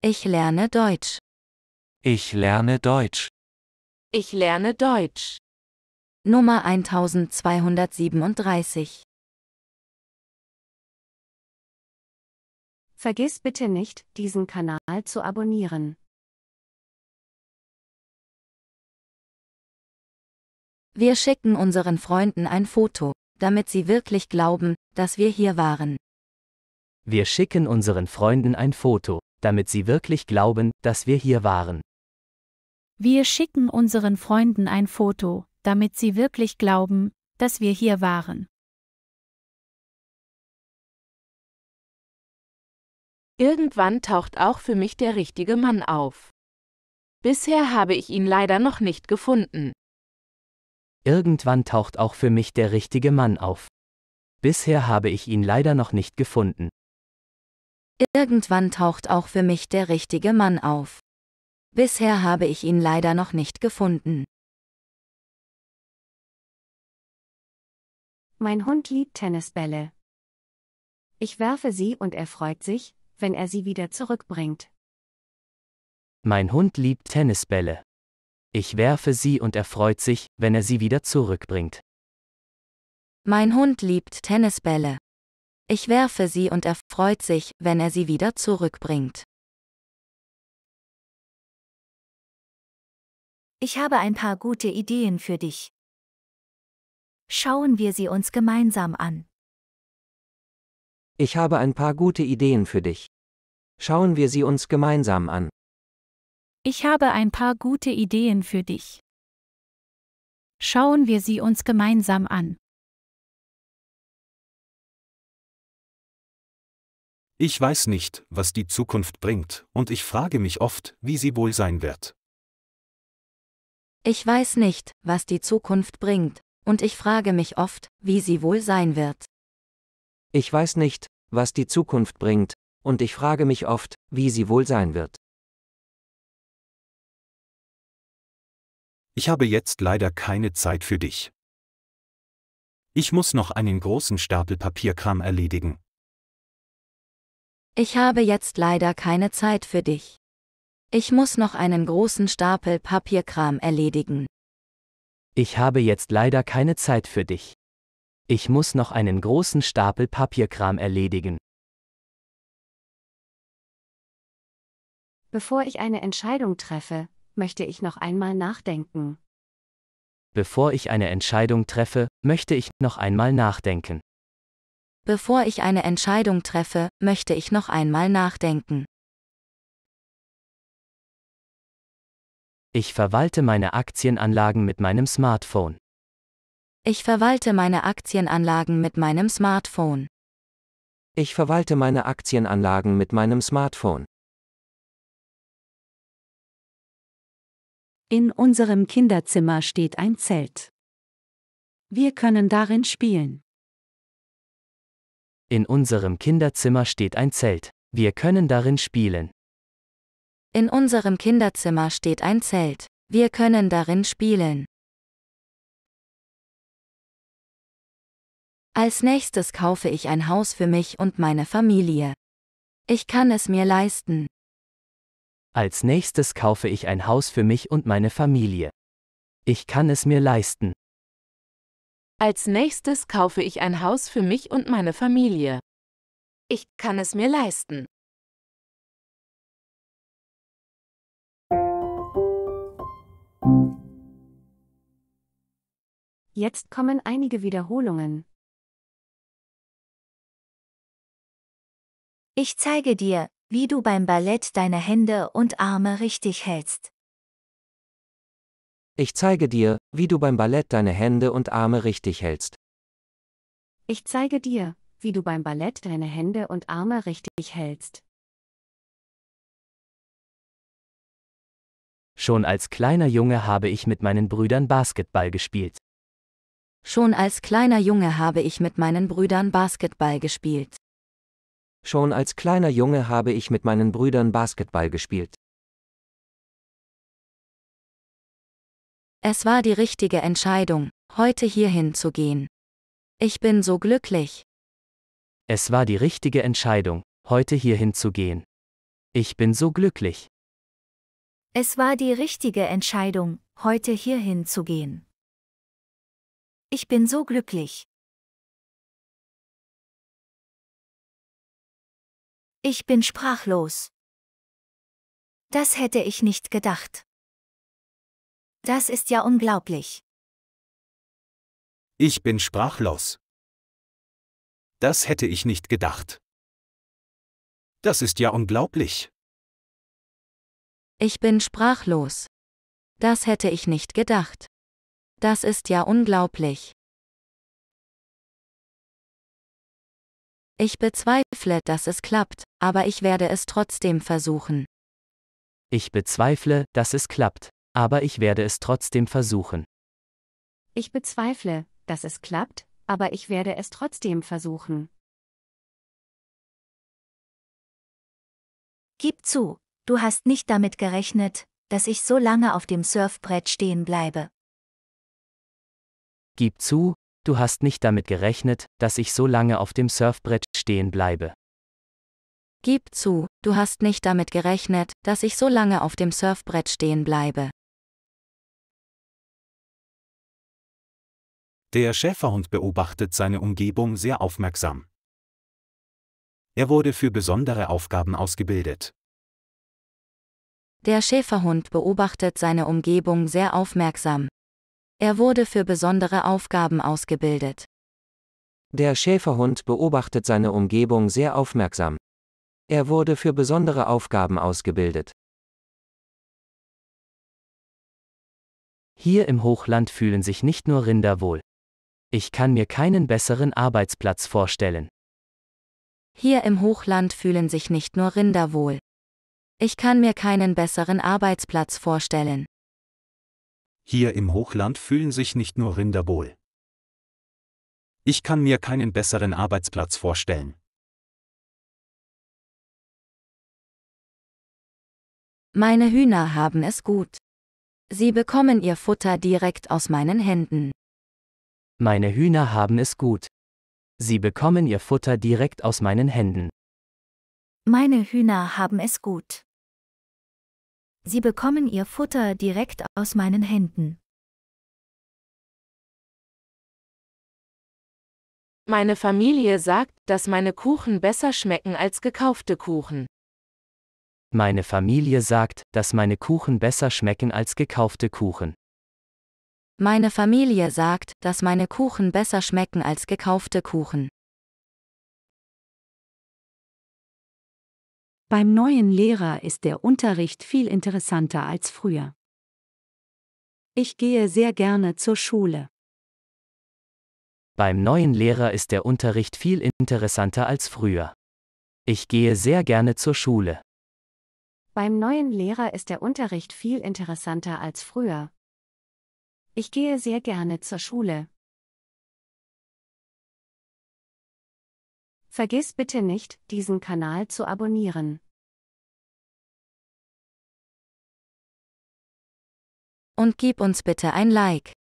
Ich lerne Deutsch. Ich lerne Deutsch. Ich lerne Deutsch. Nummer 1237. Vergiss bitte nicht, diesen Kanal zu abonnieren. Wir schicken unseren Freunden ein Foto, damit sie wirklich glauben, dass wir hier waren. Wir schicken unseren Freunden ein Foto, damit sie wirklich glauben, dass wir hier waren. Wir schicken unseren Freunden ein Foto, damit sie wirklich glauben, dass wir hier waren. Irgendwann taucht auch für mich der richtige Mann auf. Bisher habe ich ihn leider noch nicht gefunden. Irgendwann taucht auch für mich der richtige Mann auf. Bisher habe ich ihn leider noch nicht gefunden. Irgendwann taucht auch für mich der richtige Mann auf. Bisher habe ich ihn leider noch nicht gefunden. Mein Hund liebt Tennisbälle. Ich werfe sie und er freut sich, wenn er sie wieder zurückbringt. Mein Hund liebt Tennisbälle. Ich werfe sie und er freut sich, wenn er sie wieder zurückbringt. Mein Hund liebt Tennisbälle. Ich werfe sie und er freut sich, wenn er sie wieder zurückbringt. Ich habe ein paar gute Ideen für dich. Schauen wir sie uns gemeinsam an. Ich habe ein paar gute Ideen für dich. Schauen wir sie uns gemeinsam an. Ich habe ein paar gute Ideen für dich. Schauen wir sie uns gemeinsam an. Ich weiß nicht, was die Zukunft bringt, und ich frage mich oft, wie sie wohl sein wird. Ich weiß nicht, was die Zukunft bringt, und ich frage mich oft, wie sie wohl sein wird. Ich weiß nicht, was die Zukunft bringt, und ich frage mich oft, wie sie wohl sein wird. Ich habe jetzt leider keine Zeit für dich. Ich muss noch einen großen Stapel Papierkram erledigen. Ich habe jetzt leider keine Zeit für dich. Ich muss noch einen großen Stapel Papierkram erledigen. Ich habe jetzt leider keine Zeit für dich. Ich muss noch einen großen Stapel Papierkram erledigen. Bevor ich eine Entscheidung treffe, möchte ich noch einmal nachdenken. Bevor ich eine Entscheidung treffe, möchte ich noch einmal nachdenken. Bevor ich eine Entscheidung treffe, möchte ich noch einmal nachdenken. Ich verwalte meine Aktienanlagen mit meinem Smartphone. Ich verwalte meine Aktienanlagen mit meinem Smartphone. Ich verwalte meine Aktienanlagen mit meinem Smartphone. In unserem Kinderzimmer steht ein Zelt. Wir können darin spielen. In unserem Kinderzimmer steht ein Zelt. Wir können darin spielen. In unserem Kinderzimmer steht ein Zelt. Wir können darin spielen. Als nächstes kaufe ich ein Haus für mich und meine Familie. Ich kann es mir leisten. Als nächstes kaufe ich ein Haus für mich und meine Familie. Ich kann es mir leisten. Als nächstes kaufe ich ein Haus für mich und meine Familie. Ich kann es mir leisten. Jetzt kommen einige Wiederholungen. Ich zeige dir, wie du beim Ballett deine Hände und Arme richtig hältst. Ich zeige dir, wie du beim Ballett deine Hände und Arme richtig hältst. Ich zeige dir, wie du beim Ballett deine Hände und Arme richtig hältst. Schon als kleiner Junge habe ich mit meinen Brüdern Basketball gespielt. Schon als kleiner Junge habe ich mit meinen Brüdern Basketball gespielt. Schon als kleiner Junge habe ich mit meinen Brüdern Basketball gespielt. Es war die richtige Entscheidung, heute hierhin zu gehen. Ich bin so glücklich. Es war die richtige Entscheidung, heute hierhin zu gehen. Ich bin so glücklich. Es war die richtige Entscheidung, heute hierhin zu gehen. Ich bin so glücklich. Ich bin sprachlos. Das hätte ich nicht gedacht. Das ist ja unglaublich. Ich bin sprachlos. Das hätte ich nicht gedacht. Das ist ja unglaublich. Ich bin sprachlos. Das hätte ich nicht gedacht. Das ist ja unglaublich. Ich bezweifle, dass es klappt, aber ich werde es trotzdem versuchen. Ich bezweifle, dass es klappt, aber ich werde es trotzdem versuchen. Ich bezweifle, dass es klappt, aber ich werde es trotzdem versuchen. Gib zu, du hast nicht damit gerechnet, dass ich so lange auf dem Surfbrett stehen bleibe. Gib zu, du hast nicht damit gerechnet, dass ich so lange auf dem Surfbrett stehen bleibe. Gib zu, du hast nicht damit gerechnet, dass ich so lange auf dem Surfbrett stehen bleibe. Der Schäferhund beobachtet seine Umgebung sehr aufmerksam. Er wurde für besondere Aufgaben ausgebildet. Der Schäferhund beobachtet seine Umgebung sehr aufmerksam. Er wurde für besondere Aufgaben ausgebildet. Der Schäferhund beobachtet seine Umgebung sehr aufmerksam. Er wurde für besondere Aufgaben ausgebildet. Hier im Hochland fühlen sich nicht nur Rinder wohl. Ich kann mir keinen besseren Arbeitsplatz vorstellen. Hier im Hochland fühlen sich nicht nur Rinder wohl. Ich kann mir keinen besseren Arbeitsplatz vorstellen. Hier im Hochland fühlen sich nicht nur Rinder wohl. Ich kann mir keinen besseren Arbeitsplatz vorstellen. Meine Hühner haben es gut. Sie bekommen ihr Futter direkt aus meinen Händen. Meine Hühner haben es gut. Sie bekommen ihr Futter direkt aus meinen Händen. Meine Hühner haben es gut. Sie bekommen ihr Futter direkt aus meinen Händen. Meine Familie sagt, dass meine Kuchen besser schmecken als gekaufte Kuchen. Meine Familie sagt, dass meine Kuchen besser schmecken als gekaufte Kuchen. Meine Familie sagt, dass meine Kuchen besser schmecken als gekaufte Kuchen. Beim neuen Lehrer ist der Unterricht viel interessanter als früher. Ich gehe sehr gerne zur Schule. Beim neuen Lehrer ist der Unterricht viel interessanter als früher. Ich gehe sehr gerne zur Schule. Beim neuen Lehrer ist der Unterricht viel interessanter als früher. Ich gehe sehr gerne zur Schule. Vergiss bitte nicht, diesen Kanal zu abonnieren. Und gib uns bitte ein Like.